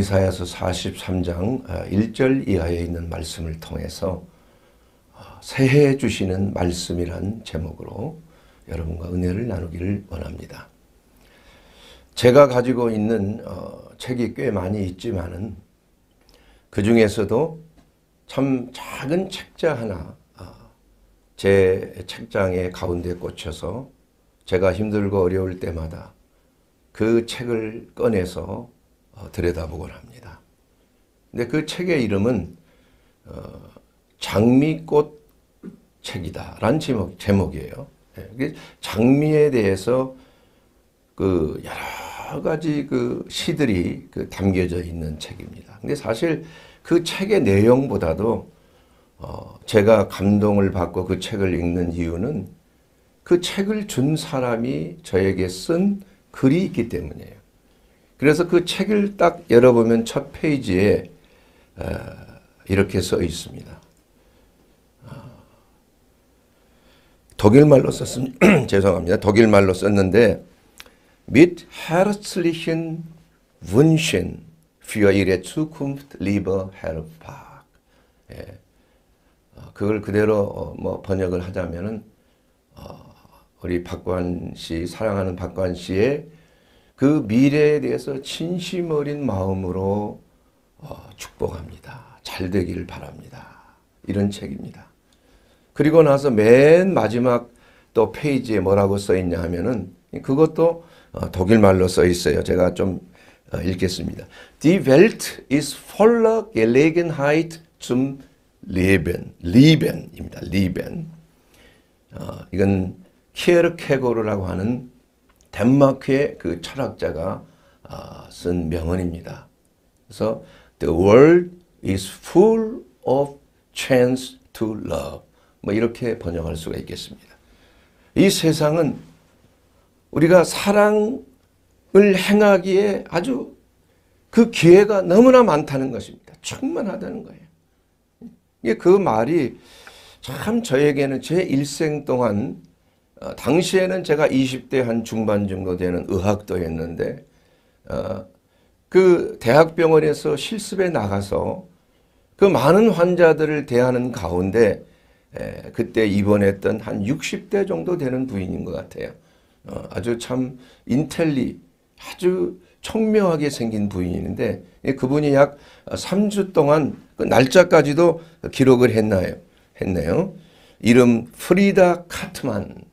이사야서 43장 1절 이하에 있는 말씀을 통해서 어, 새해 주시는 말씀이란 제목으로 여러분과 은혜를 나누기를 원합니다. 제가 가지고 있는 어, 책이 꽤 많이 있지만은 그 중에서도 참 작은 책자 하나 어, 제 책장의 가운데 꽂혀서 제가 힘들고 어려울 때마다 그 책을 꺼내서 어, 들여다보곤 합니다. 근데 그 책의 이름은 어, 장미꽃 책이다라는 제목, 제목이에요. 예, 장미에 대해서 그 여러 가지 그 시들이 그 담겨져 있는 책입니다. 근데 사실 그 책의 내용보다도 어 제가 감동을 받고 그 책을 읽는 이유는 그 책을 준 사람이 저에게 쓴 글이 있기 때문이에요. 그래서 그 책을 딱 열어보면 첫 페이지에 어, 이렇게 써 있습니다. 어, 독일말로 썼음 죄송합니다. 독일말로 썼는데 mit herzlichen Wünschen für ihre Zukunft lieber Herr Park. 예. 어, 그걸 그대로 뭐 번역을 하자면은 우리 박관 씨 사랑하는 박관 씨의 그 미래에 대해서 진심 어린 마음으로 어, 축복합니다. 잘 되기를 바랍니다. 이런 책입니다. 그리고 나서 맨 마지막 또 페이지에 뭐라고 써 있냐 하면은 그것도 어, 독일말로 써 있어요. 제가 좀 어, 읽겠습니다. Die Welt ist voller Gelegenheit zum Leben. Leben입니다. Leben. 이건 키에르케고르라고 하는 덴마크의 그 철학자가 아, 쓴 명언입니다. 그래서 The world is full of chance to love. 뭐 이렇게 번역할 수가 있겠습니다. 이 세상은 우리가 사랑을 행하기에 아주 그 기회가 너무나 많다는 것입니다. 충만하다는 거예요. 이게 그 말이 참 저에게는 제 일생 동안 어, 당시에는 제가 20대 한 중반 정도 되는 의학도였는데 어, 그 대학병원에서 실습에 나가서 그 많은 환자들을 대하는 가운데 에, 그때 입원했던 한 60대 정도 되는 부인인 것 같아요. 어, 아주 참 인텔리 아주 청명하게 생긴 부인인데 예, 그분이 약 3주 동안 그 날짜까지도 기록을 했나요? 했네요. 이름 프리다 카트만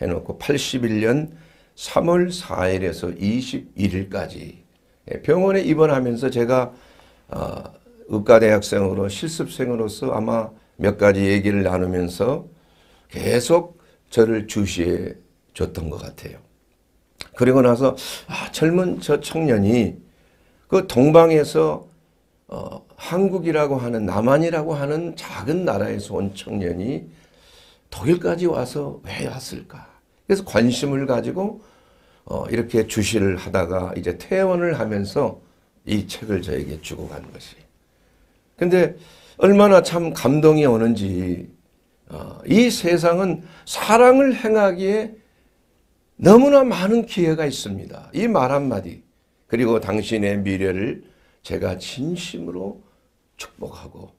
해놓고 81년 3월 4일에서 21일까지 예, 병원에 입원하면서 제가 어, 의과대학생으로 실습생으로서 아마 몇 가지 얘기를 나누면서 계속 저를 주시해 줬던 것 같아요. 그리고 나서 아, 젊은 저 청년이 그 동방에서 어, 한국이라고 하는 남한이라고 하는 작은 나라에서 온 청년이 독일까지 와서 왜 왔을까? 그래서 관심을 가지고 어, 이렇게 주시를 하다가 이제 퇴원을 하면서 이 책을 저에게 주고 간 것이. 근데 얼마나 참 감동이 오는지 어, 이 세상은 사랑을 행하기에 너무나 많은 기회가 있습니다. 이 말 한마디 그리고 당신의 미래를 제가 진심으로 축복하고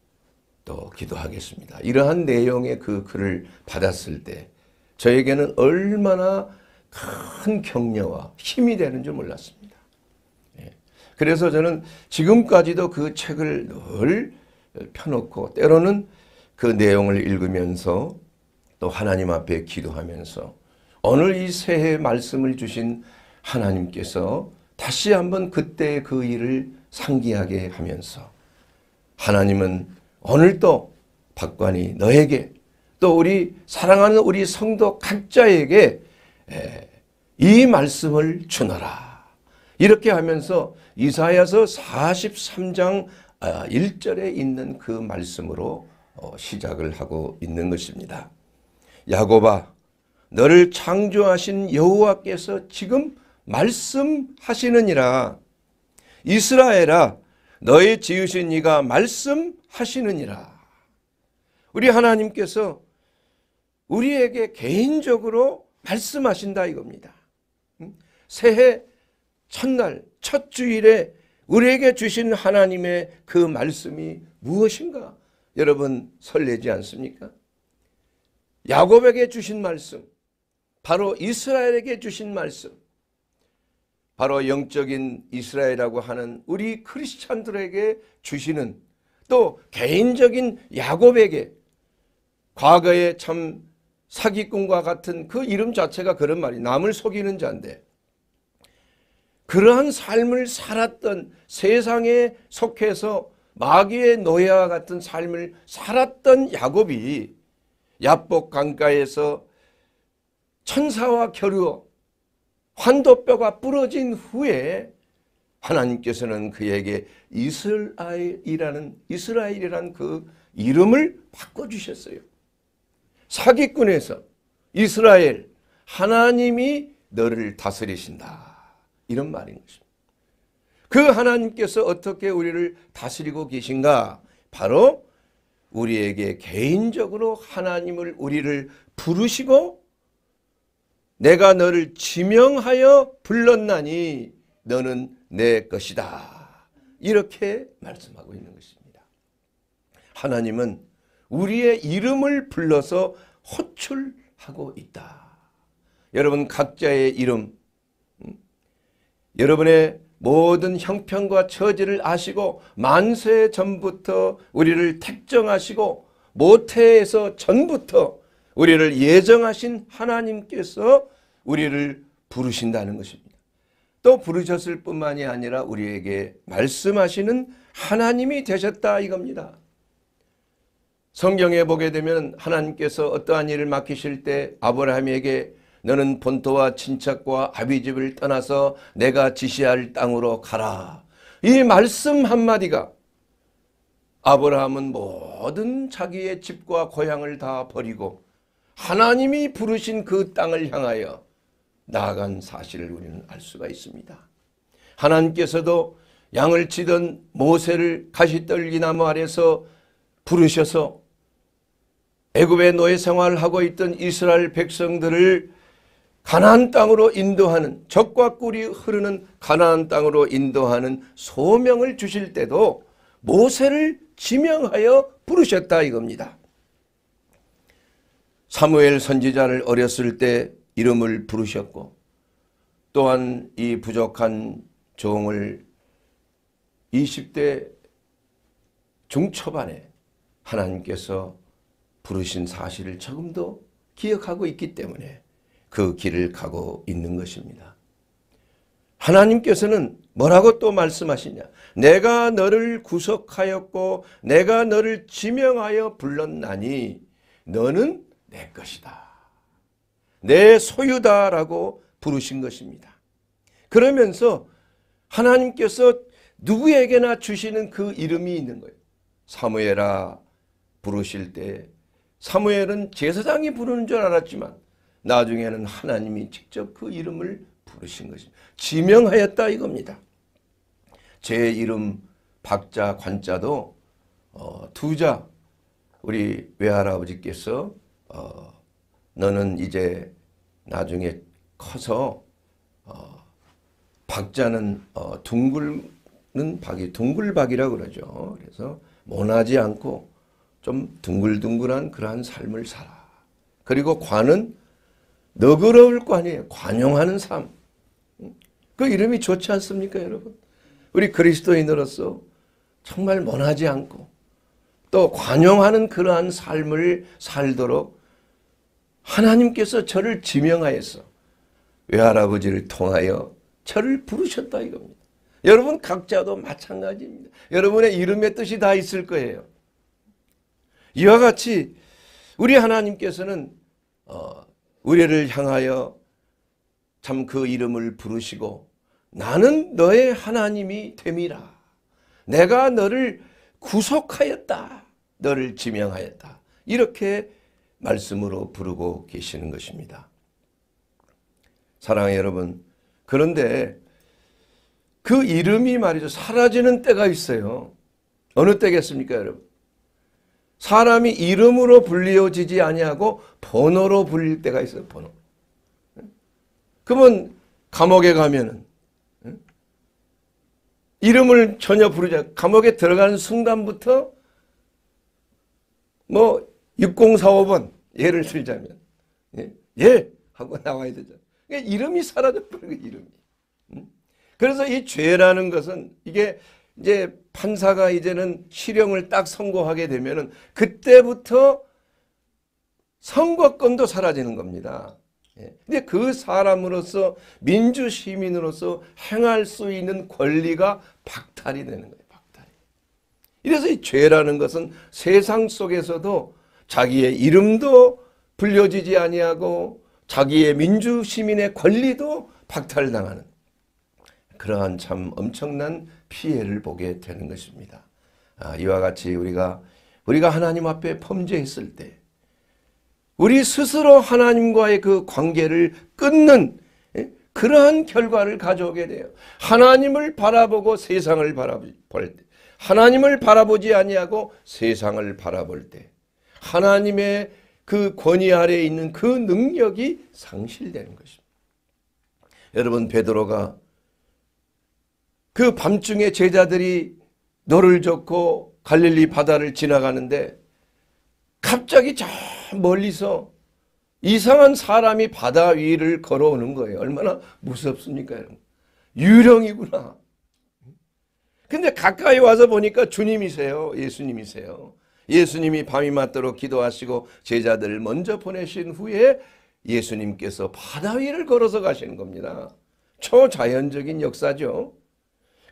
또 기도하겠습니다. 이러한 내용의 그 글을 받았을 때 저에게는 얼마나 큰 격려와 힘이 되는 줄 몰랐습니다. 예. 그래서 저는 지금까지도 그 책을 늘 펴놓고 때로는 그 내용을 읽으면서 또 하나님 앞에 기도하면서 오늘 이 새해 말씀을 주신 하나님께서 다시 한번 그때그 일을 상기하게 하면서 하나님은 오늘도 박관이 너에게 또 우리 사랑하는 우리 성도 각자에게 이 말씀을 주너라. 이렇게 하면서 이사야서 43장 1절에 아, 있는 그 말씀으로 어, 시작을 하고 있는 것입니다. 야고바 너를 창조하신 여호와께서 지금 말씀하시느니라 이스라엘아 너의 지으신 이가 말씀하시느니라. 우리 하나님께서 우리에게 개인적으로 말씀하신다 이겁니다. 새해 첫날, 첫 주일에 우리에게 주신 하나님의 그 말씀이 무엇인가? 여러분 설레지 않습니까? 야곱에게 주신 말씀, 바로 이스라엘에게 주신 말씀, 바로 영적인 이스라엘이라고 하는 우리 크리스찬들에게 주시는 또 개인적인 야곱에게 과거에 참 사기꾼과 같은 그 이름 자체가 그런 말이 남을 속이는 자인데 그러한 삶을 살았던 세상에 속해서 마귀의 노예와 같은 삶을 살았던 야곱이 야복 강가에서 천사와 겨루어 환도뼈가 부러진 후에 하나님께서는 그에게 이스라엘이라는 이스라엘이란 그 이름을 바꿔 주셨어요. 사기꾼에서 이스라엘 하나님이 너를 다스리신다. 이런 말인 것입니다. 그 하나님께서 어떻게 우리를 다스리고 계신가? 바로 우리에게 개인적으로 하나님을 우리를 부르시고 내가 너를 지명하여 불렀나니 너는 내 것이다. 이렇게 말씀하고 있는 것입니다. 하나님은 우리의 이름을 불러서 호출하고 있다. 여러분 각자의 이름, 음? 여러분의 모든 형편과 처지를 아시고 만세 전부터 우리를 택정하시고 모태에서 전부터 우리를 예정하신 하나님께서 우리를 부르신다는 것입니다. 또 부르셨을 뿐만이 아니라 우리에게 말씀하시는 하나님이 되셨다 이겁니다. 성경에 보게 되면 하나님께서 어떠한 일을 맡기실 때 아브라함에게 너는 본토와 친척과 아비집을 떠나서 내가 지시할 땅으로 가라. 이 말씀 한마디가 아브라함은 모든 자기의 집과 고향을 다 버리고 하나님이 부르신 그 땅을 향하여 나아간 사실을 우리는 알 수가 있습니다. 하나님께서도 양을 치던 모세를 가시떨기나무 아래서 부르셔서 애굽의 노예 생활을 하고 있던 이스라엘 백성들을 가나안 땅으로 인도하는 적과 꿀이 흐르는 가나안 땅으로 인도하는 소명을 주실 때도 모세를 지명하여 부르셨다 이겁니다. 사무엘 선지자를 어렸을 때 이름을 부르셨고 또한 이 부족한 종을 20대 중초반에 하나님께서 부르신 사실을 조금도 기억하고 있기 때문에 그 길을 가고 있는 것입니다. 하나님께서는 뭐라고 또 말씀하시냐? 내가 너를 구속하였고 내가 너를 지명하여 불렀나니 너는 내 것이다. 내 소유다라고 부르신 것입니다. 그러면서 하나님께서 누구에게나 주시는 그 이름이 있는 거예요. 사무엘아 부르실 때 사무엘은 제사장이 부르는 줄 알았지만 나중에는 하나님이 직접 그 이름을 부르신 것입니다. 지명하였다 이겁니다. 제 이름 박자 관자도 어, 두자 우리 외할아버지께서 어, 너는 이제 나중에 커서 어, 박자는 어, 둥글는 박이 둥글박이라고 그러죠. 그래서 모나지 않고 좀 둥글둥글한 그러한 삶을 살아. 그리고 관은 너그러울 거 아니에요. 관용하는 삶. 그 이름이 좋지 않습니까 여러분? 우리 그리스도인으로서 정말 모나지 않고 또 관용하는 그러한 삶을 살도록 하나님께서 저를 지명하여서 외할아버지를 통하여 저를 부르셨다 이겁니다. 여러분 각자도 마찬가지입니다. 여러분의 이름의 뜻이 다 있을 거예요. 이와 같이 우리 하나님께서는 어, 우리를 향하여 참 그 이름을 부르시고 나는 너의 하나님이 됨이라. 내가 너를 구속하였다. 너를 지명하였다. 이렇게 말씀으로 부르고 계시는 것입니다. 사랑해 여러분. 그런데 그 이름이 말이죠. 사라지는 때가 있어요. 어느 때겠습니까, 여러분? 사람이 이름으로 불리어지지 아니하고 번호로 불릴 때가 있어요, 번호. 그러면 감옥에 가면은 이름을 전혀 부르지 않고 감옥에 들어가는 순간부터 뭐 6045번 예를 들자면 예, 예! 하고 나와야 되죠. 그러니까 이름이 사라져버리고 이름이. 음? 그래서 이 죄라는 것은 이게 이제 판사가 이제는 실형을 딱 선고하게 되면은 그때부터 선거권도 사라지는 겁니다. 예. 근데 그 사람으로서 민주 시민으로서 행할 수 있는 권리가 박탈이 되는 거예요. 박탈이. 이래서 이 죄라는 것은 세상 속에서도 자기의 이름도 불려지지 아니하고 자기의 민주 시민의 권리도 박탈당하는 그러한 참 엄청난 피해를 보게 되는 것입니다. 아, 이와 같이 우리가 우리가 하나님 앞에 범죄했을 때 우리 스스로 하나님과의 그 관계를 끊는 예? 그러한 결과를 가져오게 돼요. 하나님을 바라보고 세상을 바라볼 때 하나님을 바라보지 아니하고 세상을 바라볼 때 하나님의 그 권위 아래에 있는 그 능력이 상실되는 것입니다. 여러분 베드로가 그 밤중에 제자들이 너를 젓고 갈릴리 바다를 지나가는데 갑자기 저 멀리서 이상한 사람이 바다 위를 걸어오는 거예요. 얼마나 무섭습니까? 여러분. 유령이구나. 근데 가까이 와서 보니까 주님이세요. 예수님이세요. 예수님이 밤이 맞도록 기도하시고 제자들을 먼저 보내신 후에 예수님께서 바다 위를 걸어서 가시는 겁니다. 초자연적인 역사죠.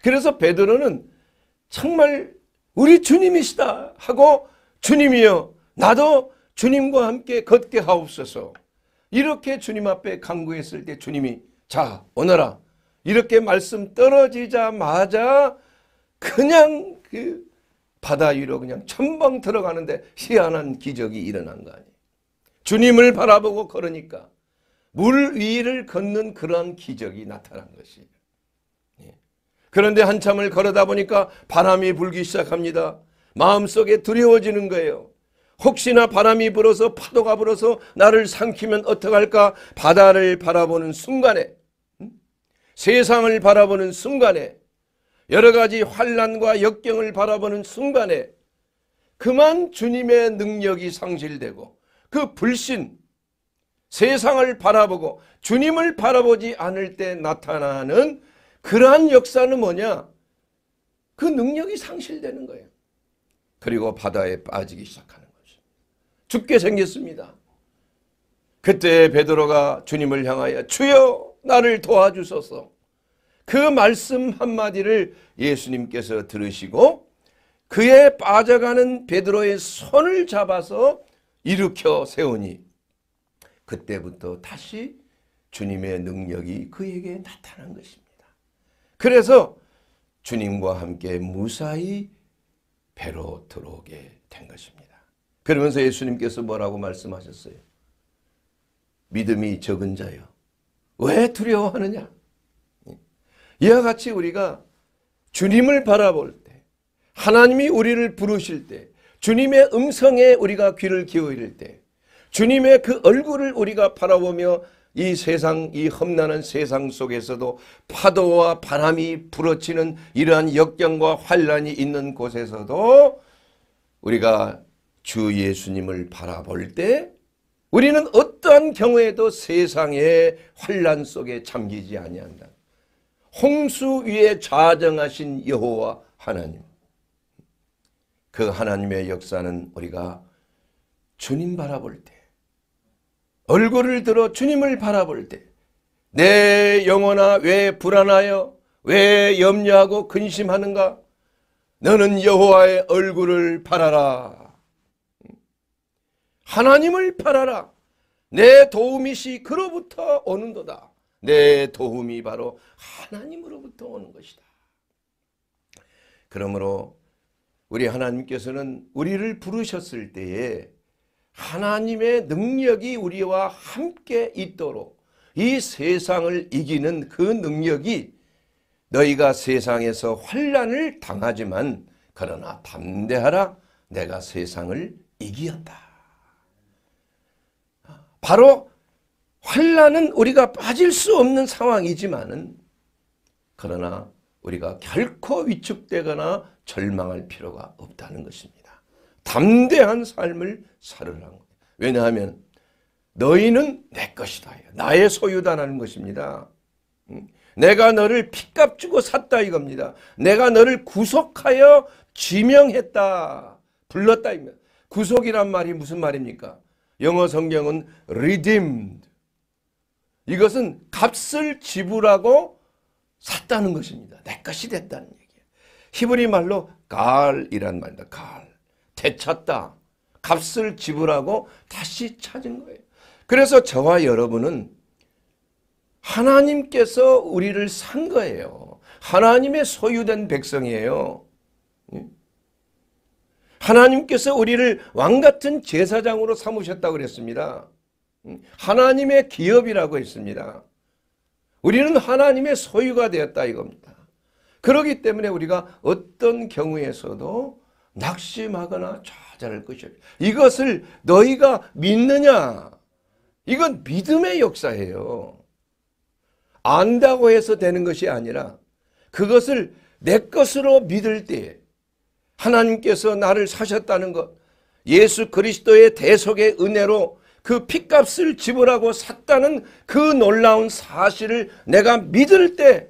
그래서 베드로는 정말 우리 주님이시다 하고 주님이여 나도 주님과 함께 걷게 하옵소서 이렇게 주님 앞에 강구했을 때 주님이 자 오너라 이렇게 말씀 떨어지자마자 그냥 그 바다 위로 그냥 첨벙 들어가는데 희한한 기적이 일어난 거 아니에요. 주님을 바라보고 걸으니까 물 위를 걷는 그러 기적이 나타난 것이에요. 예. 그런데 한참을 걸어다 보니까 바람이 불기 시작합니다. 마음속에 두려워지는 거예요. 혹시나 바람이 불어서 파도가 불어서 나를 삼키면 어떡할까 바다를 바라보는 순간에 음? 세상을 바라보는 순간에 여러 가지 환란과 역경을 바라보는 순간에 그만 주님의 능력이 상실되고 그 불신 세상을 바라보고 주님을 바라보지 않을 때 나타나는 그러한 역사는 뭐냐? 그 능력이 상실되는 거예요. 그리고 바다에 빠지기 시작하는 거죠. 죽게 생겼습니다. 그때 베드로가 주님을 향하여 주여 나를 도와주소서 그 말씀 한마디를 예수님께서 들으시고 그의 빠져가는 베드로의 손을 잡아서 일으켜 세우니 그때부터 다시 주님의 능력이 그에게 나타난 것입니다. 그래서 주님과 함께 무사히 배로 들어오게 된 것입니다. 그러면서 예수님께서 뭐라고 말씀하셨어요? 믿음이 적은 자여 왜 두려워하느냐? 이와 같이 우리가 주님을 바라볼 때 하나님이 우리를 부르실 때 주님의 음성에 우리가 귀를 기울일 때 주님의 그 얼굴을 우리가 바라보며 이 세상 이 험난한 세상 속에서도 파도와 바람이 불어치는 이러한 역경과 환란이 있는 곳에서도 우리가 주 예수님을 바라볼 때 우리는 어떠한 경우에도 세상의 환란 속에 잠기지 아니한다. 홍수 위에 좌정하신 여호와 하나님. 그 하나님의 역사는 우리가 주님 바라볼 때 얼굴을 들어 주님을 바라볼 때내 영혼아 왜 불안하여 왜 염려하고 근심하는가 너는 여호와의 얼굴을 바라라 하나님을 바라라 내 도움이시 그로부터 오는도다 내 도움이 바로 하나님으로부터 오는 것이다. 그러므로 우리 하나님께서는 우리를 부르셨을 때에 하나님의 능력이 우리와 함께 있도록 이 세상을 이기는 그 능력이 너희가 세상에서 환란을 당하지만 그러나 담대하라 내가 세상을 이기었다. 아, 바로 환란은 우리가 빠질 수 없는 상황이지만은 그러나 우리가 결코 위축되거나 절망할 필요가 없다는 것입니다. 담대한 삶을 살으라는 거예요. 왜냐하면 너희는 내 것이다. 나의 소유다라는 것입니다. 내가 너를 핏값 주고 샀다 이겁니다. 내가 너를 구속하여 지명했다. 불렀다. 구속이란 말이 무슨 말입니까? 영어 성경은 redeemed. 이것은 값을 지불하고 샀다는 것입니다. 내 것이 됐다는 얘기예요. 히브리 말로 갈이란 말입니다. 갈. 되찾다. 값을 지불하고 다시 찾은 거예요. 그래서 저와 여러분은 하나님께서 우리를 산 거예요. 하나님의 소유된 백성이에요. 예? 하나님께서 우리를 왕같은 제사장으로 삼으셨다고 그랬습니다. 하나님의 기업이라고 했습니다. 우리는 하나님의 소유가 되었다 이겁니다. 그러기 때문에 우리가 어떤 경우에서도 낙심하거나 좌절할 것이 없다. 이것을 너희가 믿느냐? 이건 믿음의 역사예요. 안다고 해서 되는 것이 아니라 그것을 내 것으로 믿을 때 하나님께서 나를 사셨다는 것 예수 그리스도의 대속의 은혜로 그 핏값을 지불하고 샀다는 그 놀라운 사실을 내가 믿을 때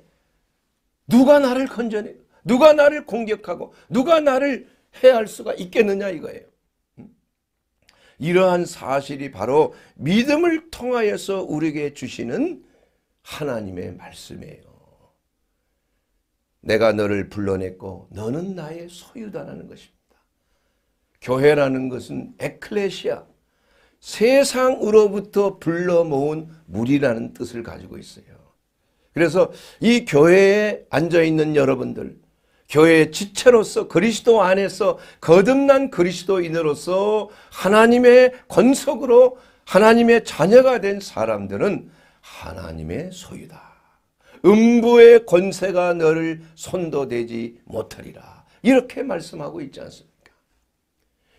누가 나를 건져내 누가 나를 공격하고 누가 나를 해할 수가 있겠느냐 이거예요. 음? 이러한 사실이 바로 믿음을 통하여서 우리에게 주시는 하나님의 말씀이에요. 내가 너를 불러냈고 너는 나의 소유다라는 것입니다. 교회라는 것은 에클레시아 세상으로부터 불러 모은 물이라는 뜻을 가지고 있어요. 그래서 이 교회에 앉아 있는 여러분들 교회의 지체로서 그리스도 안에서 거듭난 그리스도인으로서 하나님의 권속으로 하나님의 자녀가 된 사람들은 하나님의 소유다. 음부의 권세가 너를 손도대지 못하리라. 이렇게 말씀하고 있지 않습니까?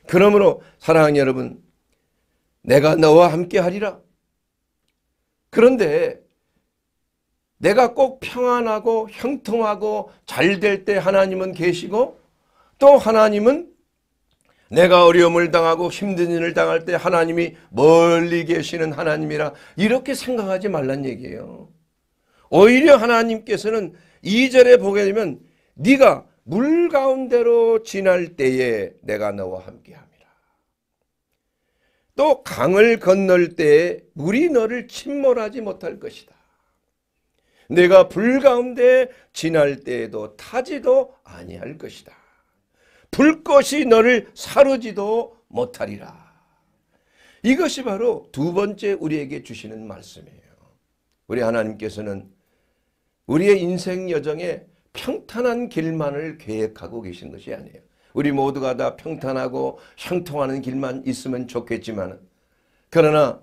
그러므로 사랑하는 여러분 내가 너와 함께 하리라. 그런데 내가 꼭 평안하고 형통하고 잘 될 때 하나님은 계시고 또 하나님은 내가 어려움을 당하고 힘든 일을 당할 때 하나님이 멀리 계시는 하나님이라 이렇게 생각하지 말란 얘기예요. 오히려 하나님께서는 2절에 보게 되면 네가 물 가운데로 지날 때에 내가 너와 함께하 또 강을 건널 때에 물이 너를 침몰하지 못할 것이다. 내가 불 가운데 지날 때에도 타지도 아니할 것이다. 불꽃이 너를 사르지도 못하리라. 이것이 바로 두 번째 우리에게 주시는 말씀이에요. 우리 하나님께서는 우리의 인생 여정에 평탄한 길만을 계획하고 계신 것이 아니에요. 우리 모두가 다 평탄하고 형통하는 길만 있으면 좋겠지만 그러나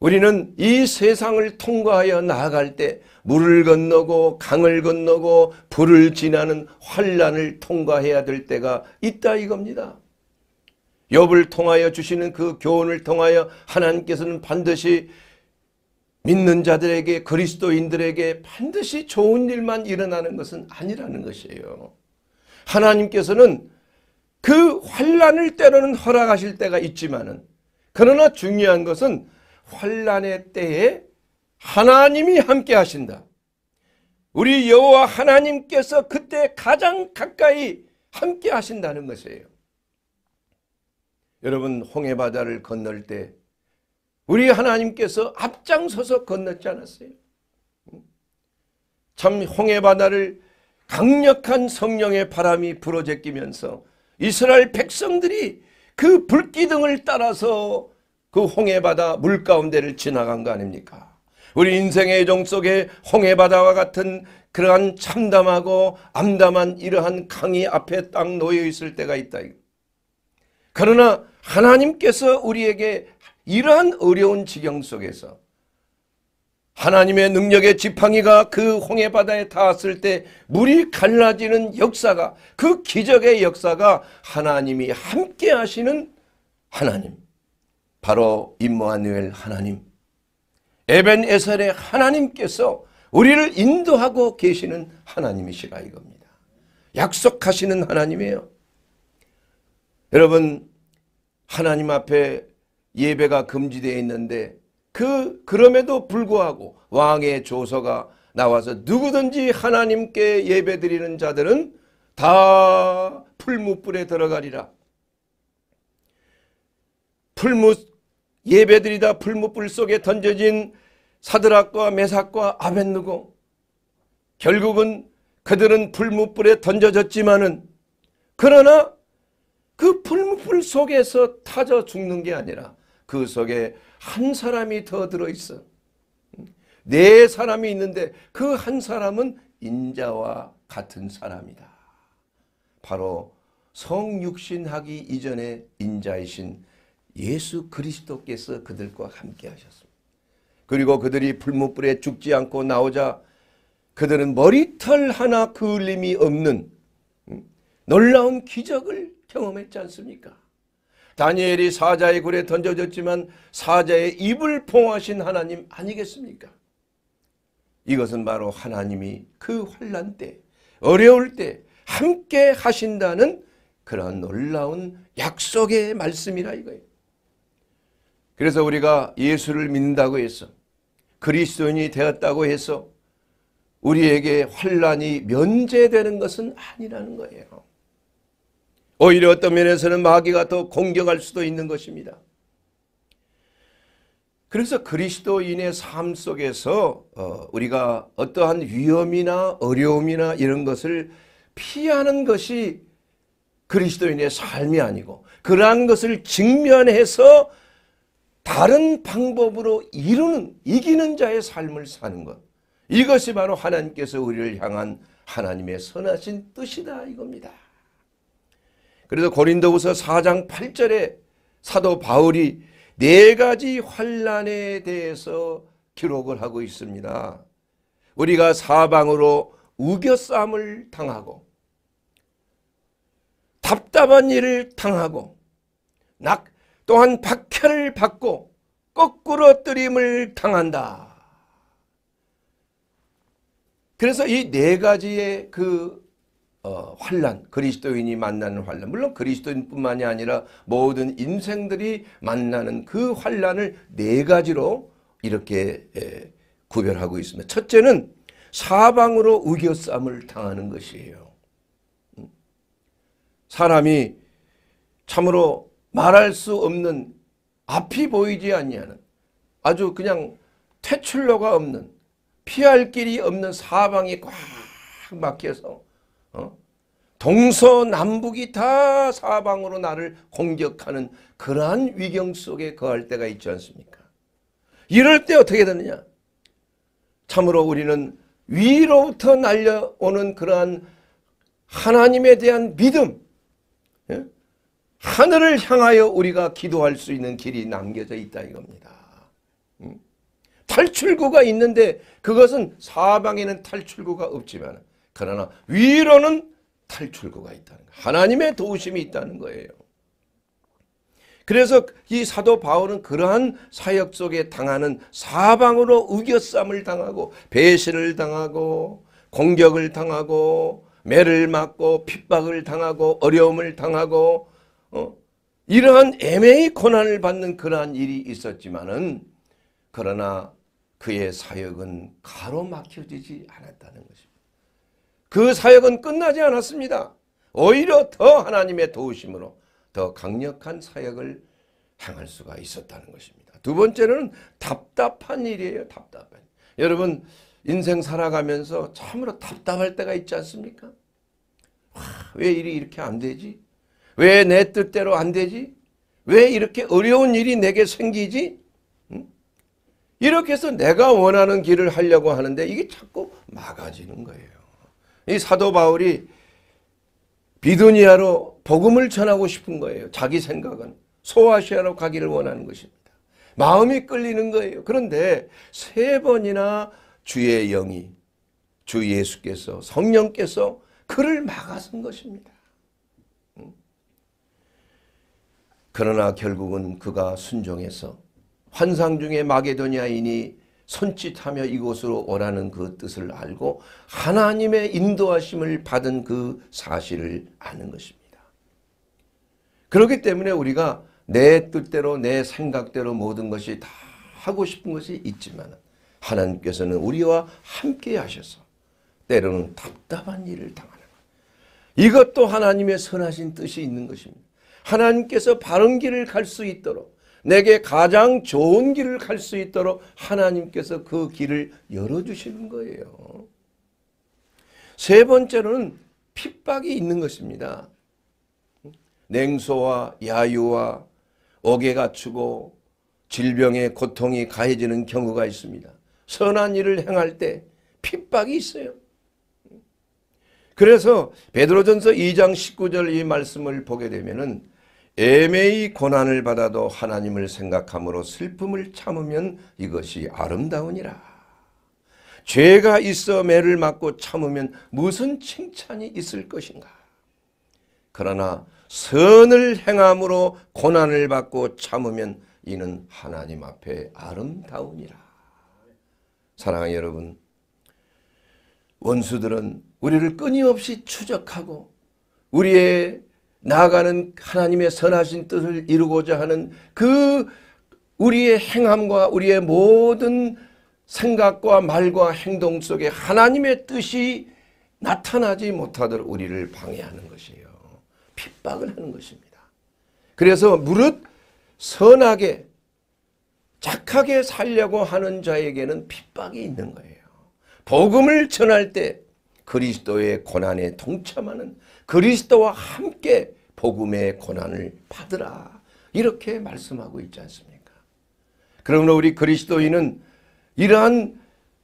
우리는 이 세상을 통과하여 나아갈 때 물을 건너고 강을 건너고 불을 지나는 환란을 통과해야 될 때가 있다 이겁니다. 욥을 통하여 주시는 그 교훈을 통하여 하나님께서는 반드시 믿는 자들에게 그리스도인들에게 반드시 좋은 일만 일어나는 것은 아니라는 것이에요. 하나님께서는 그 환란을 때로는 허락하실 때가 있지만은 그러나 중요한 것은 환란의 때에 하나님이 함께 하신다. 우리 여호와 하나님께서 그때 가장 가까이 함께 하신다는 것이에요. 여러분 홍해 바다를 건널 때 우리 하나님께서 앞장서서 건넜지 않았어요? 참 홍해 바다를 강력한 성령의 바람이 불어제끼면서 이스라엘 백성들이 그 불기둥을 따라서 그 홍해바다 물 가운데를 지나간 거 아닙니까? 우리 인생의 종 속에 홍해바다와 같은 그러한 참담하고 암담한 이러한 강이 앞에 딱 놓여 있을 때가 있다. 그러나 하나님께서 우리에게 이러한 어려운 지경 속에서 하나님의 능력의 지팡이가 그 홍해 바다에 닿았을 때 물이 갈라지는 역사가 그 기적의 역사가 하나님이 함께 하시는 하나님 바로 임마누엘 하나님 에벤 에셀의 하나님께서 우리를 인도하고 계시는 하나님이시라 이겁니다. 약속하시는 하나님이에요. 여러분 하나님 앞에 예배가 금지되어 있는데 그 그럼에도 불구하고 왕의 조서가 나와서 누구든지 하나님께 예배드리는 자들은 다 풀무불에 들어가리라. 풀무 예배드리다 풀무불 속에 던져진 사드락과 메삭과 아벤누고 결국은 그들은 풀무불에 던져졌지만은 그러나 그 풀무불 속에서 타져 죽는 게 아니라 그 속에 한 사람이 더 들어있어. 네 사람이 있는데 그 한 사람은 인자와 같은 사람이다. 바로 성육신하기 이전에 인자이신 예수 그리스도께서 그들과 함께 하셨습니다. 그리고 그들이 풀무불에 죽지 않고 나오자 그들은 머리털 하나 그을림이 없는 음, 놀라운 기적을 경험했지 않습니까? 다니엘이 사자의 굴에 던져졌지만 사자의 입을 봉하신 하나님 아니겠습니까? 이것은 바로 하나님이 그 환란 때 어려울 때 함께 하신다는 그런 놀라운 약속의 말씀이라 이거예요. 그래서 우리가 예수를 믿는다고 해서 그리스도인이 되었다고 해서 우리에게 환란이 면제되는 것은 아니라는 거예요. 오히려 어떤 면에서는 마귀가 더 공격할 수도 있는 것입니다. 그래서 그리스도인의 삶 속에서 어, 우리가 어떠한 위험이나 어려움이나 이런 것을 피하는 것이 그리스도인의 삶이 아니고 그러한 것을 직면해서 다른 방법으로 이루는 이기는 자의 삶을 사는 것 이것이 바로 하나님께서 우리를 향한 하나님의 선하신 뜻이다 이겁니다. 그래서 고린도후서 4장 8절에 사도 바울이 네 가지 환란에 대해서 기록을 하고 있습니다. 우리가 사방으로 우겨싸움을 당하고 답답한 일을 당하고 낙 또한 박해를 받고 거꾸로 뜨림을 당한다. 그래서 이 네 가지의 그 어, 환란 그리스도인이 만나는 환란 물론 그리스도인뿐만이 아니라 모든 인생들이 만나는 그 환란을 네 가지로 이렇게 에, 예, 구별하고 있습니다. 첫째는 사방으로 우겨쌈을 당하는 것이에요. 음. 사람이 참으로 말할 수 없는 앞이 보이지 아니는 아주 그냥 퇴출로가 없는 피할 길이 없는 사방이 꽉 막혀서 어? 동서남북이 다 사방으로 나를 공격하는 그러한 위경 속에 거할 때가 있지 않습니까? 이럴 때 어떻게 되느냐? 참으로 우리는 위로부터 날려오는 그러한 하나님에 대한 믿음 예? 하늘을 향하여 우리가 기도할 수 있는 길이 남겨져 있다 이겁니다. 음? 탈출구가 있는데 그것은 사방에는 탈출구가 없지만 그러나 위로는 탈출구가 있다는 거예요. 하나님의 도우심이 있다는 거예요. 그래서 이 사도 바울은 그러한 사역 속에 당하는 사방으로 우겨쌈을 당하고 배신을 당하고 공격을 당하고 매를 맞고 핍박을 당하고 어려움을 당하고 어? 이러한 애매히 고난을 받는 그러한 일이 있었지만은 그러나 그의 사역은 가로막혀지지 않았다는 그 사역은 끝나지 않았습니다. 오히려 더 하나님의 도우심으로 더 강력한 사역을 행할 수가 있었다는 것입니다. 두 번째는 답답한 일이에요. 답답한. 여러분 인생 살아가면서 참으로 답답할 때가 있지 않습니까? 와, 왜 일이 이렇게 안 되지? 왜 내 뜻대로 안 되지? 왜 이렇게 어려운 일이 내게 생기지? 응? 이렇게 해서 내가 원하는 길을 하려고 하는데 이게 자꾸 막아지는 거예요. 이 사도 바울이 비도니아로 복음을 전하고 싶은 거예요. 자기 생각은 소아시아로 가기를 원하는 것입니다. 마음이 끌리는 거예요. 그런데 세 번이나 주의 영이 주 예수께서 성령께서 그를 막아선 것입니다. 그러나 결국은 그가 순종해서 환상 중에 마게도냐인이 손짓하며 이곳으로 오라는 그 뜻을 알고 하나님의 인도하심을 받은 그 사실을 아는 것입니다. 그렇기 때문에 우리가 내 뜻대로 내 생각대로 모든 것이 다 하고 싶은 것이 있지만 하나님께서는 우리와 함께 하셔서 때로는 답답한 일을 당하는 것. 이것도 하나님의 선하신 뜻이 있는 것입니다. 하나님께서 바른 길을 갈 수 있도록 내게 가장 좋은 길을 갈 수 있도록 하나님께서 그 길을 열어주시는 거예요. 세 번째로는 핍박이 있는 것입니다. 냉소와 야유와 옥에 갇히고 질병의 고통이 가해지는 경우가 있습니다. 선한 일을 행할 때 핍박이 있어요. 그래서 베드로전서 2장 19절 이 말씀을 보게 되면은 애매히 고난을 받아도 하나님을 생각함으로 슬픔을 참으면 이것이 아름다우니라. 죄가 있어 매를 맞고 참으면 무슨 칭찬이 있을 것인가. 그러나 선을 행함으로 고난을 받고 참으면 이는 하나님 앞에 아름다우니라. 사랑하는 여러분, 원수들은 우리를 끊임없이 추적하고 우리의 나아가는 하나님의 선하신 뜻을 이루고자 하는 그 우리의 행함과 우리의 모든 생각과 말과 행동 속에 하나님의 뜻이 나타나지 못하도록 우리를 방해하는 것이에요. 핍박을 하는 것입니다. 그래서 무릇 선하게 착하게 살려고 하는 자에게는 핍박이 있는 거예요. 복음을 전할 때 그리스도의 고난에 동참하는 그리스도와 함께 복음의 고난을 받으라. 이렇게 말씀하고 있지 않습니까? 그러므로 우리 그리스도인은 이러한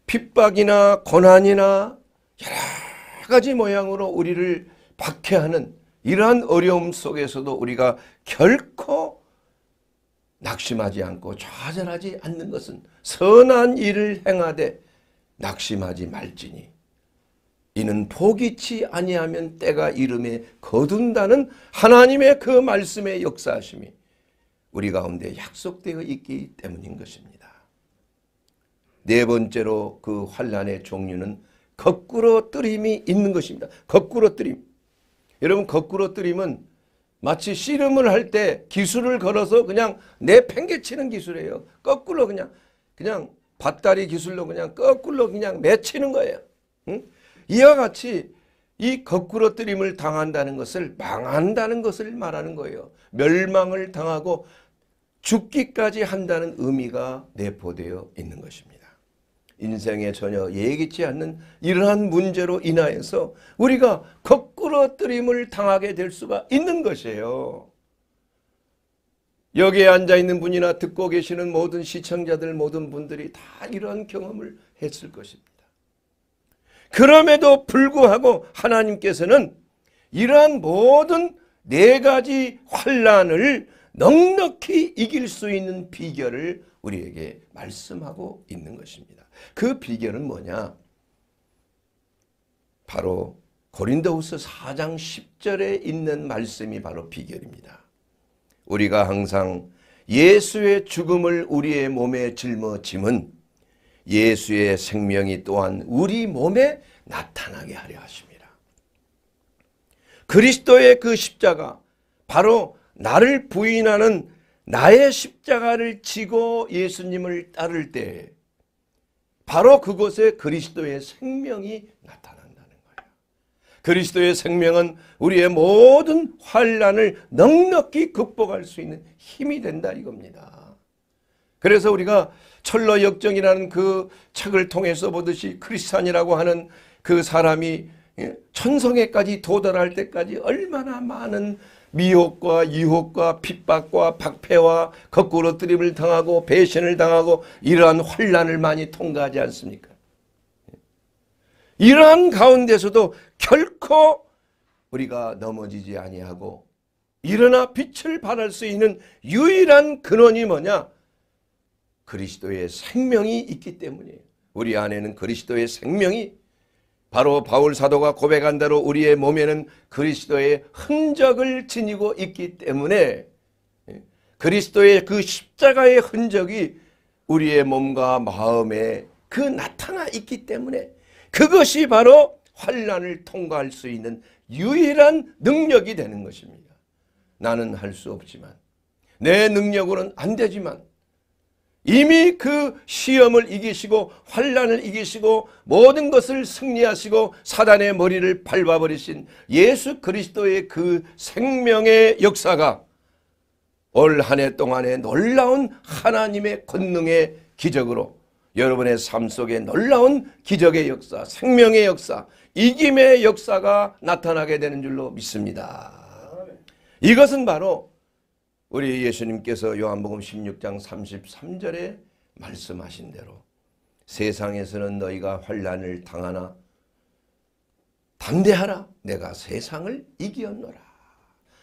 핍박이나 고난이나 여러 가지 모양으로 우리를 박해하는 이러한 어려움 속에서도 우리가 결코 낙심하지 않고 좌절하지 않는 것은 선한 일을 행하되 낙심하지 말지니 이는 포기치 아니하면 때가 이름에 거둔다는 하나님의 그 말씀의 역사하심이 우리 가운데 약속되어 있기 때문인 것입니다. 네 번째로 그 환란의 종류는 거꾸로 뜨림이 있는 것입니다. 거꾸로 뜨림. 여러분 거꾸로 뜨림은 마치 씨름을 할 때 기술을 걸어서 그냥 내팽개치는 기술이에요. 거꾸로 그냥 그냥 밭다리 기술로 그냥 거꾸로 그냥 맺히는 거예요. 응? 이와 같이 이거꾸로뜨림을 당한다는 것을 망한다는 것을 말하는 거예요. 멸망을 당하고 죽기까지 한다는 의미가 내포되어 있는 것입니다. 인생에 전혀 예기치 않는 이러한 문제로 인하여서 우리가 거꾸로뜨림을 당하게 될 수가 있는 것이에요. 여기에 앉아있는 분이나 듣고 계시는 모든 시청자들 모든 분들이 다 이러한 경험을 했을 것입니다. 그럼에도 불구하고 하나님께서는 이러한 모든 네 가지 환란을 넉넉히 이길 수 있는 비결을 우리에게 말씀하고 있는 것입니다. 그 비결은 뭐냐? 바로 고린도후서 4장 10절에 있는 말씀이 바로 비결입니다. 우리가 항상 예수의 죽음을 우리의 몸에 짊어짐은 예수의 생명이 또한 우리 몸에 나타나게 하려 하십니다. 그리스도의 그 십자가 바로 나를 부인하는 나의 십자가를 지고 예수님을 따를 때 바로 그곳에 그리스도의 생명이 나타난다는 거예요. 그리스도의 생명은 우리의 모든 환란을 넉넉히 극복할 수 있는 힘이 된다 이겁니다. 그래서 우리가 철로역정이라는 그 책을 통해서 보듯이 크리스찬이라고 하는 그 사람이 예, 천성에까지 도달할 때까지 얼마나 많은 미혹과 유혹과 핍박과 박패와 거꾸로 뜨림을 당하고 배신을 당하고 이러한 환란을 많이 통과하지 않습니까? 이러한 가운데서도 결코 우리가 넘어지지 아니하고 일어나 빛을 발할 수 있는 유일한 근원이 뭐냐? 그리스도의 생명이 있기 때문이에요. 우리 안에는 그리스도의 생명이 바로 바울 사도가 고백한 대로 우리의 몸에는 그리스도의 흔적을 지니고 있기 때문에 예, 그리스도의 그 십자가의 흔적이 우리의 몸과 마음에 그 나타나 있기 때문에 그것이 바로 환란을 통과할 수 있는 유일한 능력이 되는 것입니다. 나는 할 수 없지만 내 능력으로는 안 되지만 이미 그 시험을 이기시고 환란을 이기시고 모든 것을 승리하시고 사단의 머리를 밟아버리신 예수 그리스도의 그 생명의 역사가 올 한 해 동안의 놀라운 하나님의 권능의 기적으로 여러분의 삶 속에 놀라운 기적의 역사, 생명의 역사, 이김의 역사가 나타나게 되는 줄로 믿습니다. 이것은 바로 우리 예수님께서 요한복음 16장 33절에 말씀하신 대로 세상에서는 너희가 환란을 당하나 담대하라 내가 세상을 이기었노라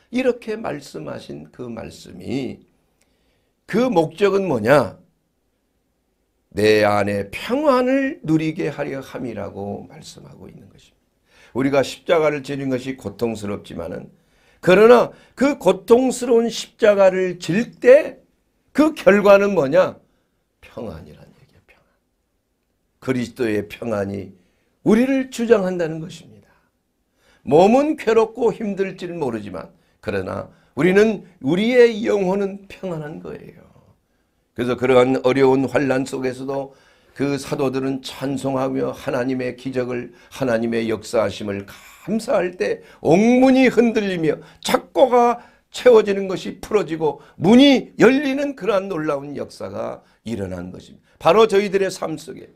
이렇게 말씀하신 그 말씀이 그 목적은 뭐냐 내 안에 평안을 누리게 하려 함이라고 말씀하고 있는 것입니다. 우리가 십자가를 지는 것이 고통스럽지만은 그러나 그 고통스러운 십자가를 질 때 그 결과는 뭐냐? 평안이란 얘기예요. 평안. 그리스도의 평안이 우리를 주장한다는 것입니다. 몸은 괴롭고 힘들지 모르지만 그러나 우리는 우리의 영혼은 평안한 거예요. 그래서 그러한 어려운 환란 속에서도 그 사도들은 찬송하며 하나님의 기적을 하나님의 역사하심을 감사할 때 옥문이 흔들리며 착고가 채워지는 것이 풀어지고 문이 열리는 그러한 놀라운 역사가 일어난 것입니다. 바로 저희들의 삶 속에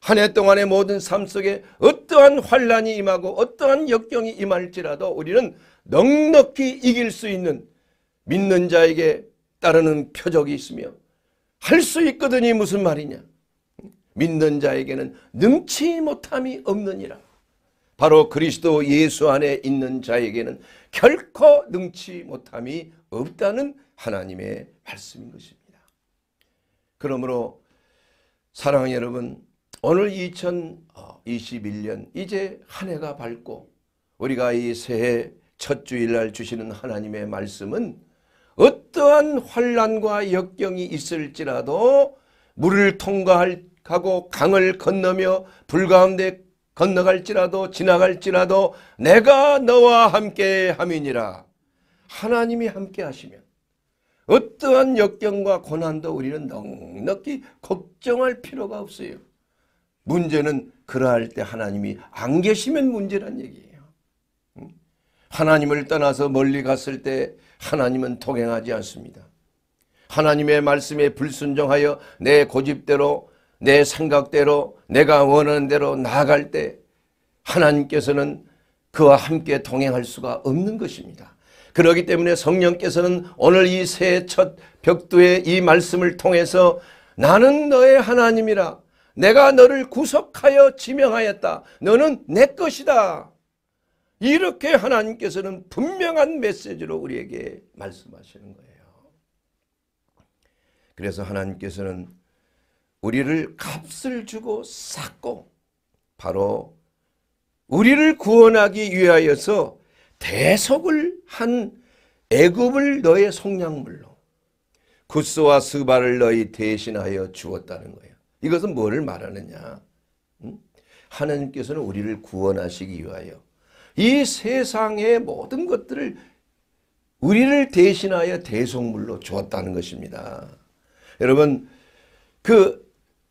한 해 동안의 모든 삶 속에 어떠한 환란이 임하고 어떠한 역경이 임할지라도 우리는 넉넉히 이길 수 있는 믿는 자에게 따르는 표적이 있으며 할 수 있거든이 무슨 말이냐. 믿는 자에게는 능치 못함이 없느니라. 바로 그리스도 예수 안에 있는 자에게는 결코 능치 못함이 없다는 하나님의 말씀인 것입니다. 그러므로 사랑하는 여러분 오늘 2021년 이제 한 해가 밝고 우리가 이 새해 첫 주일날 주시는 하나님의 말씀은 어떠한 환란과 역경이 있을지라도 물을 통과하고 강을 건너며 불 가운데 건너갈지라도 지나갈지라도 내가 너와 함께 함이니라. 하나님이 함께 하시면 어떠한 역경과 고난도 우리는 넉넉히 걱정할 필요가 없어요. 문제는 그러할 때 하나님이 안 계시면 문제란 얘기예요. 하나님을 떠나서 멀리 갔을 때 하나님은 통행하지 않습니다. 하나님의 말씀에 불순종하여 내 고집대로 내 생각대로 내가 원하는 대로 나아갈 때 하나님께서는 그와 함께 동행할 수가 없는 것입니다. 그러기 때문에 성령께서는 오늘 이 새 첫 벽두의 이 말씀을 통해서 나는 너의 하나님이라 내가 너를 구속하여 지명하였다. 너는 내 것이다. 이렇게 하나님께서는 분명한 메시지로 우리에게 말씀하시는 거예요. 그래서 하나님께서는 우리를 값을 주고 샀고 바로 우리를 구원하기 위하여서 대속을 한 애굽을 너의 속량물로 구스와 스바를 너희 대신하여 주었다는 거예요. 이것은 뭐를 말하느냐? 음? 하나님께서는 우리를 구원하시기 위하여 이 세상의 모든 것들을 우리를 대신하여 대속물로 주었다는 것입니다. 여러분 그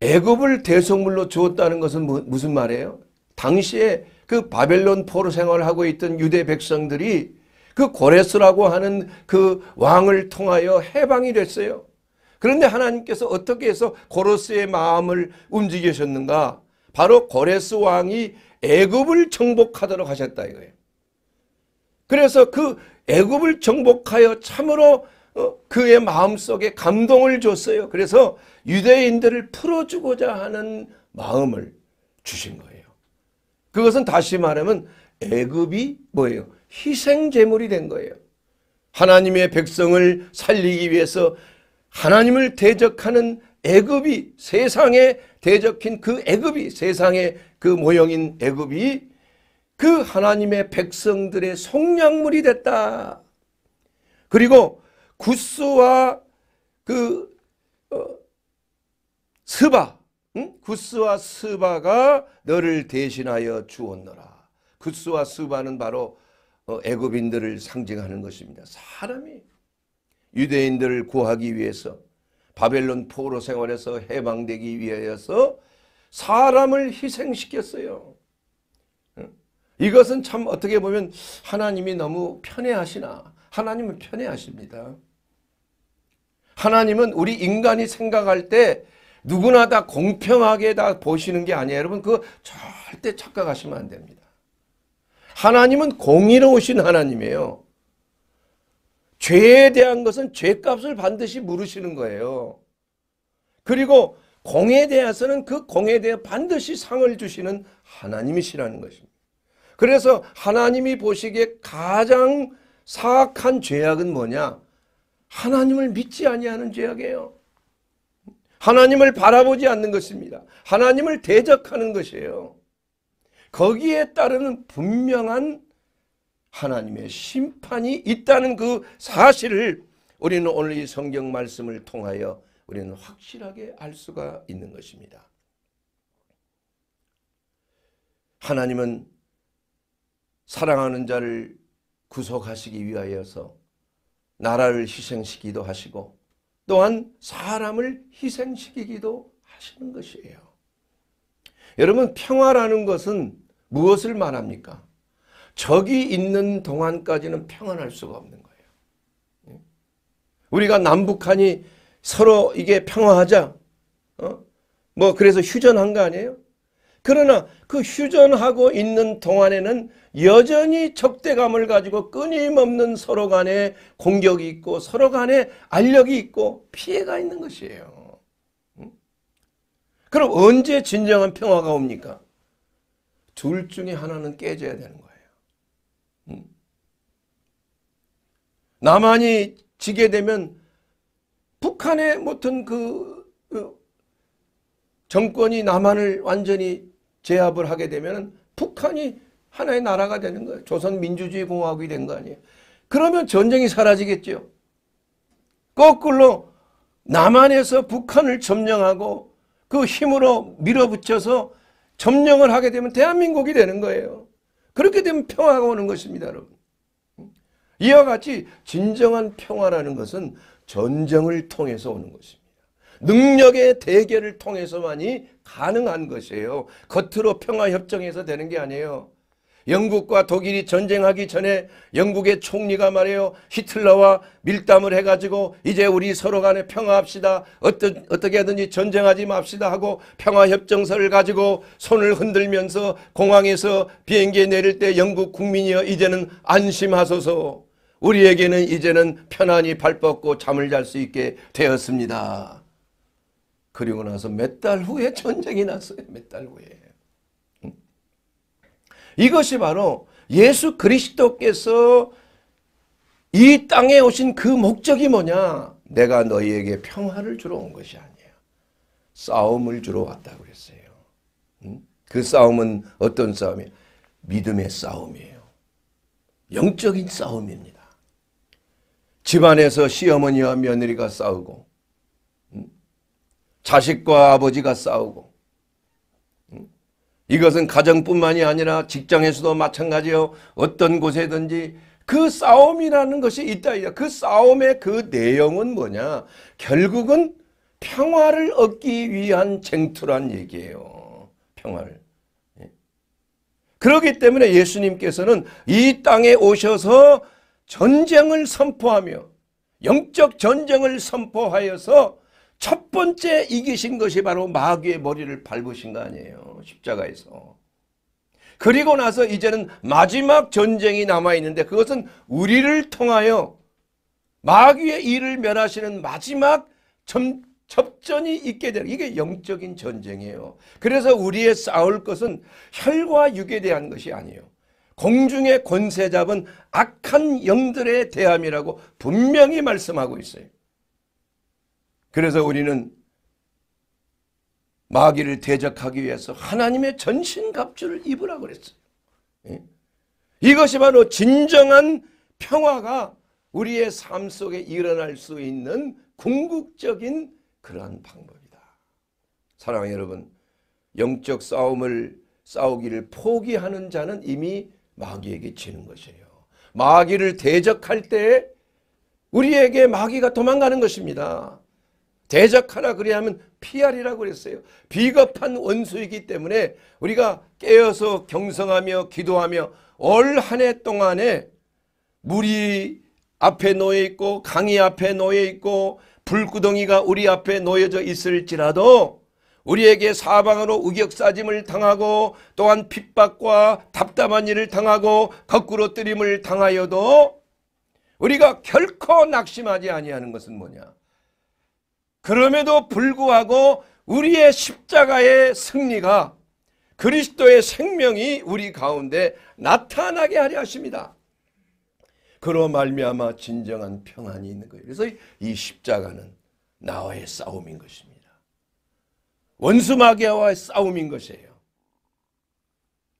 애굽을 대성물로 주었다는 것은 뭐, 무슨 말이에요? 당시에 그 바벨론 포로 생활을 하고 있던 유대 백성들이 그 고레스라고 하는 그 왕을 통하여 해방이 됐어요. 그런데 하나님께서 어떻게 해서 고레스의 마음을 움직이셨는가? 바로 고레스 왕이 애굽을 정복하도록 하셨다 이거예요. 그래서 그 애굽을 정복하여 참으로 어, 그의 마음속에 감동을 줬어요. 그래서 유대인들을 풀어주고자 하는 마음을 주신 거예요. 그것은 다시 말하면 애굽이 뭐예요? 희생 제물이 된 거예요. 하나님의 백성을 살리기 위해서 하나님을 대적하는 애굽이 세상에 대적인 그 애굽이 세상의 그 모형인 애굽이 그 하나님의 백성들의 속량물이 됐다. 그리고 구스와 그 어, 스바 응? 구스와 스바가 너를 대신하여 주었노라. 구스와 스바는 바로 어, 애굽인들을 상징하는 것입니다. 사람이 유대인들을 구하기 위해서 바벨론 포로 생활에서 해방되기 위하여서 사람을 희생시켰어요. 이것은 참 어떻게 보면 하나님이 너무 편애하시나 하나님은 편애하십니다. 하나님은 우리 인간이 생각할 때 누구나 다 공평하게 다 보시는 게 아니에요. 여러분 그 절대 착각하시면 안 됩니다. 하나님은 공의로우신 하나님이에요. 죄에 대한 것은 죄값을 반드시 물으시는 거예요. 그리고 공에 대해서는 그 공에 대해 반드시 상을 주시는 하나님이시라는 것입니다. 그래서 하나님이 보시기에 가장 사악한 죄악은 뭐냐? 하나님을 믿지 아니하는 죄악이에요. 하나님을 바라보지 않는 것입니다. 하나님을 대적하는 것이에요. 거기에 따르는 분명한 하나님의 심판이 있다는 그 사실을 우리는 오늘 이 성경 말씀을 통하여 우리는 확실하게 알 수가 있는 것입니다. 하나님은 사랑하는 자를 구속하시기 위하여서 나라를 희생시키기도 하시고 또한 사람을 희생시키기도 하시는 것이에요. 여러분 평화라는 것은 무엇을 말합니까? 적이 있는 동안까지는 평안할 수가 없는 거예요. 예? 우리가 남북한이 서로 이게 평화하자 어? 뭐 그래서 휴전한 거 아니에요? 그러나 그 휴전하고 있는 동안에는 여전히 적대감을 가지고 끊임없는 서로 간에 공격이 있고 서로 간에 알력이 있고 피해가 있는 것이에요. 그럼 언제 진정한 평화가 옵니까? 둘 중에 하나는 깨져야 되는 거예요. 남한이 지게 되면 북한의 못한 그, 그 정권이 남한을 완전히 제압을 하게 되면 북한이 하나의 나라가 되는 거예요. 조선민주주의 공화국이 된 거 아니에요. 그러면 전쟁이 사라지겠죠. 거꾸로 남한에서 북한을 점령하고 그 힘으로 밀어붙여서 점령을 하게 되면 대한민국이 되는 거예요. 그렇게 되면 평화가 오는 것입니다. 여러분. 이와 같이 진정한 평화라는 것은 전쟁을 통해서 오는 것입니다. 능력의 대결을 통해서만이 가능한 것이에요. 겉으로 평화협정에서 되는 게 아니에요. 영국과 독일이 전쟁하기 전에 영국의 총리가 말해요. 히틀러와 밀담을 해가지고 이제 우리 서로 간에 평화합시다. 어떠, 어떻게 하든지 전쟁하지 맙시다 하고 평화협정서를 가지고 손을 흔들면서 공항에서 비행기에 내릴 때 영국 국민이여 이제는 안심하소서 우리에게는 이제는 편안히 발 뻗고 잠을 잘 수 있게 되었습니다. 그리고 나서 몇 달 후에 전쟁이 났어요. 몇 달 후에. 이것이 바로 예수 그리스도께서 이 땅에 오신 그 목적이 뭐냐? 내가 너희에게 평화를 주러 온 것이 아니야. 싸움을 주러 왔다 그랬어요. 그 싸움은 어떤 싸움이에요? 믿음의 싸움이에요. 영적인 싸움입니다. 집안에서 시어머니와 며느리가 싸우고 자식과 아버지가 싸우고 이것은 가정뿐만이 아니라 직장에서도 마찬가지요. 어떤 곳에든지 그 싸움이라는 것이 있다. 그 싸움의 그 내용은 뭐냐. 결국은 평화를 얻기 위한쟁투란 얘기예요. 평화를. 예. 그렇기 때문에 예수님께서는 이 땅에 오셔서 전쟁을 선포하며 영적 전쟁을 선포하여서 첫 번째 이기신 것이 바로 마귀의 머리를 밟으신 거 아니에요. 십자가에서. 그리고 나서 이제는 마지막 전쟁이 남아있는데 그것은 우리를 통하여 마귀의 일을 멸하시는 마지막 점, 접전이 있게 되는 이게 영적인 전쟁이에요. 그래서 우리의 싸울 것은 혈과 육에 대한 것이 아니에요. 공중의 권세 잡은 악한 영들의 대함이라고 분명히 말씀하고 있어요. 그래서 우리는 마귀를 대적하기 위해서 하나님의 전신갑주를 입으라고 그랬어요. 예? 이것이 바로 진정한 평화가 우리의 삶 속에 일어날 수 있는 궁극적인 그러한 방법이다. 사랑하는 여러분, 영적 싸움을 싸우기를 포기하는 자는 이미 마귀에게 지는 것이에요. 마귀를 대적할 때 우리에게 마귀가 도망가는 것입니다. 대적하라 그리하면 피하리라 그랬어요. 비겁한 원수이기 때문에 우리가 깨어서 경성하며 기도하며 올 한 해 동안에 물이 앞에 놓여 있고 강이 앞에 놓여 있고 불구덩이가 우리 앞에 놓여져 있을지라도 우리에게 사방으로 우격사짐을 당하고 또한 핍박과 답답한 일을 당하고 거꾸로 뜨림을 당하여도 우리가 결코 낙심하지 아니하는 것은 뭐냐 그럼에도 불구하고 우리의 십자가의 승리가 그리스도의 생명이 우리 가운데 나타나게 하려 하십니다. 그로 말미암아 진정한 평안이 있는 거예요. 그래서 이 십자가는 나와의 싸움인 것입니다. 원수 마귀와의 싸움인 것이에요.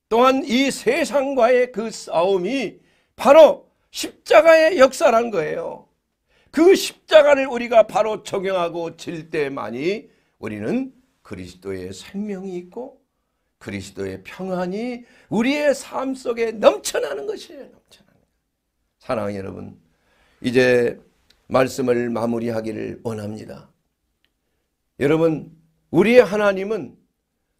또한 이 세상과의 그 싸움이 바로 십자가의 역사란 거예요. 그 십자가를 우리가 바로 적용하고 질 때만이 우리는 그리스도의 생명이 있고 그리스도의 평안이 우리의 삶 속에 넘쳐나는 것이에요. 넘쳐나는 사랑하는 여러분 이제 말씀을 마무리하기를 원합니다. 여러분 우리의 하나님은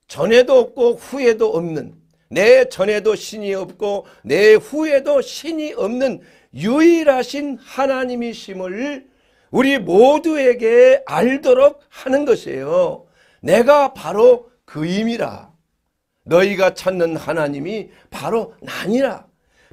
전에도 없고 후에도 없는 내 전에도 신이 없고 내 후에도 신이 없는 유일하신 하나님이심을 우리 모두에게 알도록 하는 것이에요. 내가 바로 그임이라. 너희가 찾는 하나님이 바로 나니라.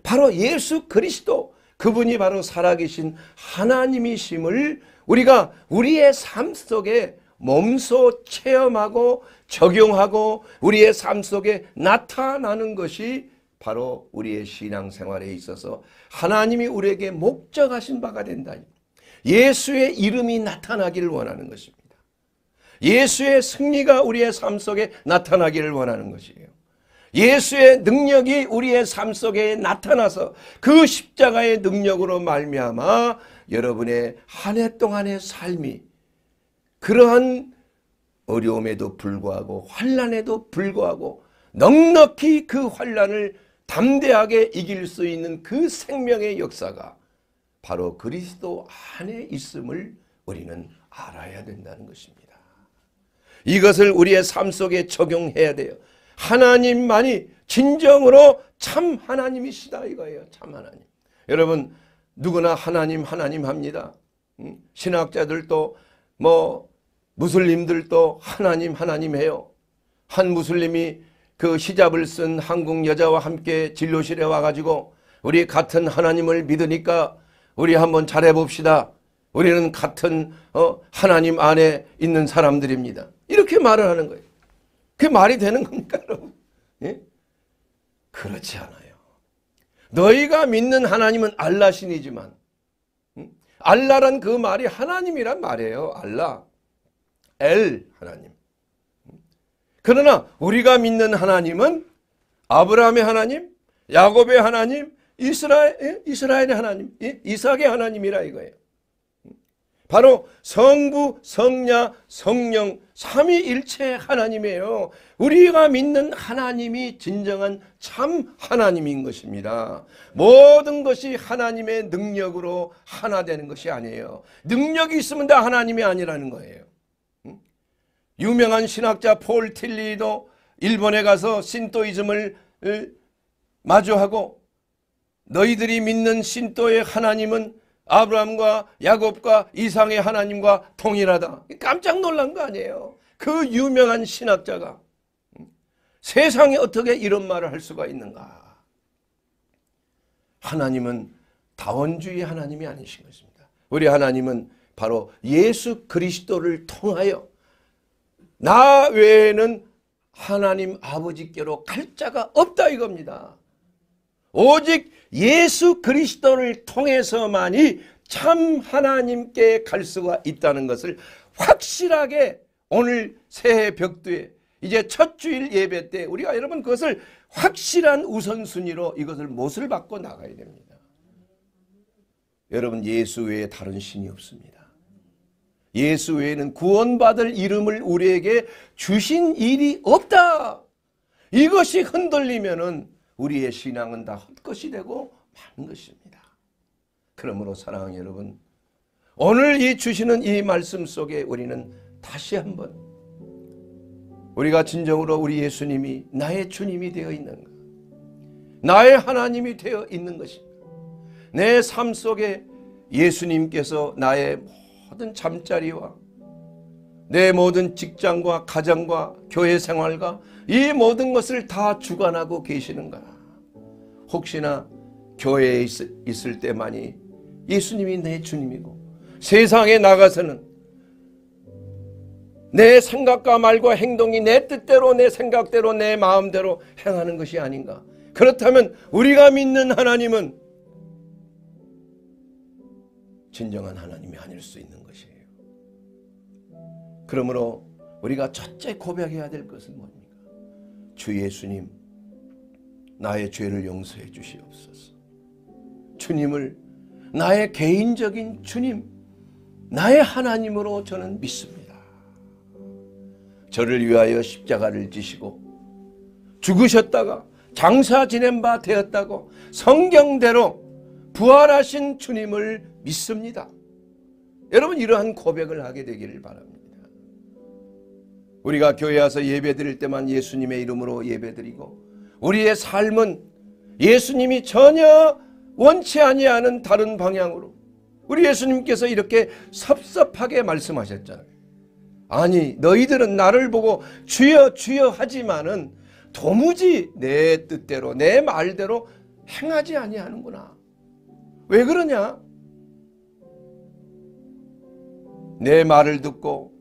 바로 예수 그리스도 그분이 바로 살아계신 하나님이심을 우리가 우리의 삶 속에 몸소 체험하고 적용하고 우리의 삶 속에 나타나는 것이 바로 우리의 신앙생활에 있어서 하나님이 우리에게 목적하신 바가 된다. 예수의 이름이 나타나기를 원하는 것입니다. 예수의 승리가 우리의 삶 속에 나타나기를 원하는 것이에요. 예수의 능력이 우리의 삶 속에 나타나서 그 십자가의 능력으로 말미암아 여러분의 한 해 동안의 삶이 그러한 어려움에도 불구하고 환란에도 불구하고 넉넉히 그 환란을 담대하게 이길 수 있는 그 생명의 역사가 바로 그리스도 안에 있음을 우리는 알아야 된다는 것입니다. 이것을 우리의 삶 속에 적용해야 돼요. 하나님만이 진정으로 참 하나님이시다 이거예요. 참 하나님. 여러분 누구나 하나님 하나님 합니다. 음, 신학자들도 뭐 무슬림들도 하나님 하나님 해요. 한 무슬림이 그시잡을쓴 한국 여자와 함께 진료실에 와가지고 우리 같은 하나님을 믿으니까 우리 한번 잘해봅시다. 우리는 같은 어, 하나님 안에 있는 사람들입니다. 이렇게 말을 하는 거예요. 그게 말이 되는 겁니까 여러분? 예? 그렇지 않아요. 너희가 믿는 하나님은 알라신이지만 음? 알라란 그 말이 하나님이란 말이에요. 알라. 엘 하나님. 그러나 우리가 믿는 하나님은 아브라함의 하나님, 야곱의 하나님, 이스라엘, 예? 이스라엘의 하나님, 예? 이삭의 하나님이라 이거예요. 바로 성부, 성자, 성령 삼위일체 하나님이에요. 우리가 믿는 하나님이 진정한 참 하나님인 것입니다. 모든 것이 하나님의 능력으로 하나 되는 것이 아니에요. 능력이 있으면 다 하나님이 아니라는 거예요. 유명한 신학자 폴 틸리도 일본에 가서 신토이즘을 어, 마주하고 너희들이 믿는 신토의 하나님은 아브라함과 야곱과 이상의 하나님과 동일하다. 깜짝 놀란 거 아니에요. 그 유명한 신학자가 세상에 어떻게 이런 말을 할 수가 있는가. 하나님은 다원주의 하나님이 아니신 것입니다. 우리 하나님은 바로 예수 그리스도를 통하여 나 외에는 하나님 아버지께로 갈 자가 없다 이겁니다. 오직 예수 그리스도를 통해서만이 참 하나님께 갈 수가 있다는 것을 확실하게 오늘 새해 벽두에 이제 첫 주일 예배 때 우리가 여러분 그것을 확실한 우선순위로 이것을 못을 받고 나가야 됩니다. 여러분 예수 외에 다른 신이 없습니다. 예수 외에는 구원받을 이름을 우리에게 주신 일이 없다. 이것이 흔들리면은 우리의 신앙은 다 헛것이 되고 많은 것입니다. 그러므로 사랑하는 여러분, 오늘 이 주시는 이 말씀 속에 우리는 다시 한번 우리가 진정으로 우리 예수님이 나의 주님이 되어 있는가? 나의 하나님이 되어 있는 것인가? 내삶 속에 예수님께서 나의 모든 잠자리와 내 모든 직장과 가정과 교회 생활과 이 모든 것을 다 주관하고 계시는가 혹시나 교회에 있, 을 때만이 예수님이 내 주님이고 세상에 나가서는 내 생각과 말과 행동이 내 뜻대로 내 생각대로 내 마음대로 행하는 것이 아닌가 그렇다면 우리가 믿는 하나님은 진정한 하나님이 아닐 수 있는 것이에요. 그러므로 우리가 첫째 고백해야 될 것은 뭡니까? 주 예수님, 나의 죄를 용서해 주시옵소서. 주님을 나의 개인적인 주님, 나의 하나님으로 저는 믿습니다. 저를 위하여 십자가를 지시고 죽으셨다가 장사 지낸 바 되었다고 성경대로 부활하신 주님을 믿습니다. 여러분 이러한 고백을 하게 되기를 바랍니다. 우리가 교회 와서 예배 드릴 때만 예수님의 이름으로 예배 드리고 우리의 삶은 예수님이 전혀 원치 아니하는 다른 방향으로 우리 예수님께서 이렇게 섭섭하게 말씀하셨잖아요. 아니 너희들은 나를 보고 주여 주여 하지만은 도무지 내 뜻대로 내 말대로 행하지 아니하는구나. 왜 그러냐? 내 말을 듣고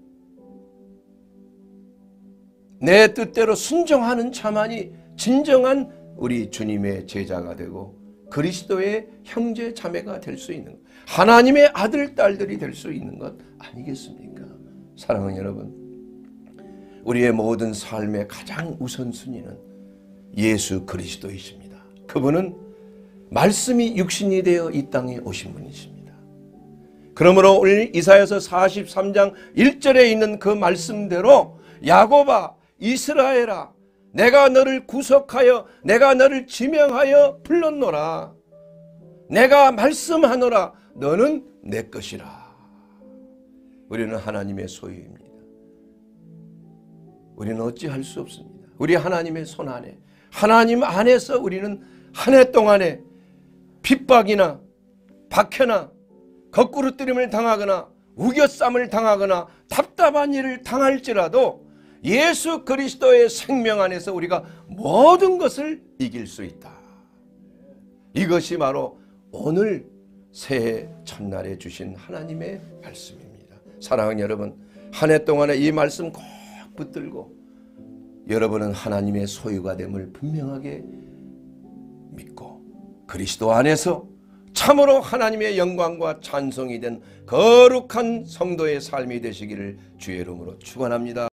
내 뜻대로 순종하는 자만이 진정한 우리 주님의 제자가 되고 그리스도의 형제 자매가 될 수 있는 것. 하나님의 아들 딸들이 될 수 있는 것 아니겠습니까? 사랑하는 여러분 우리의 모든 삶의 가장 우선순위는 예수 그리스도이십니다. 그분은 말씀이 육신이 되어 이 땅에 오신 분이십니다. 그러므로 오늘 이사야서 43장 1절에 있는 그 말씀대로 야곱아 이스라엘아 내가 너를 구속하여 내가 너를 지명하여 불렀노라 내가 말씀하노라 너는 내 것이라 우리는 하나님의 소유입니다. 우리는 어찌할 수 없습니다. 우리 하나님의 손 안에 하나님 안에서 우리는 한 해 동안에 핍박이나 박해나 거꾸로 뜨림을 당하거나 우겨쌈을 당하거나 답답한 일을 당할지라도 예수 그리스도의 생명 안에서 우리가 모든 것을 이길 수 있다. 이것이 바로 오늘 새해 첫날에 주신 하나님의 말씀입니다. 사랑하는 여러분 한 해 동안에 이 말씀 꼭 붙들고 여러분은 하나님의 소유가 됨을 분명하게 그리스도 안에서 참으로 하나님의 영광과 찬송이 된 거룩한 성도의 삶이 되시기를 주의 이름으로 축원합니다.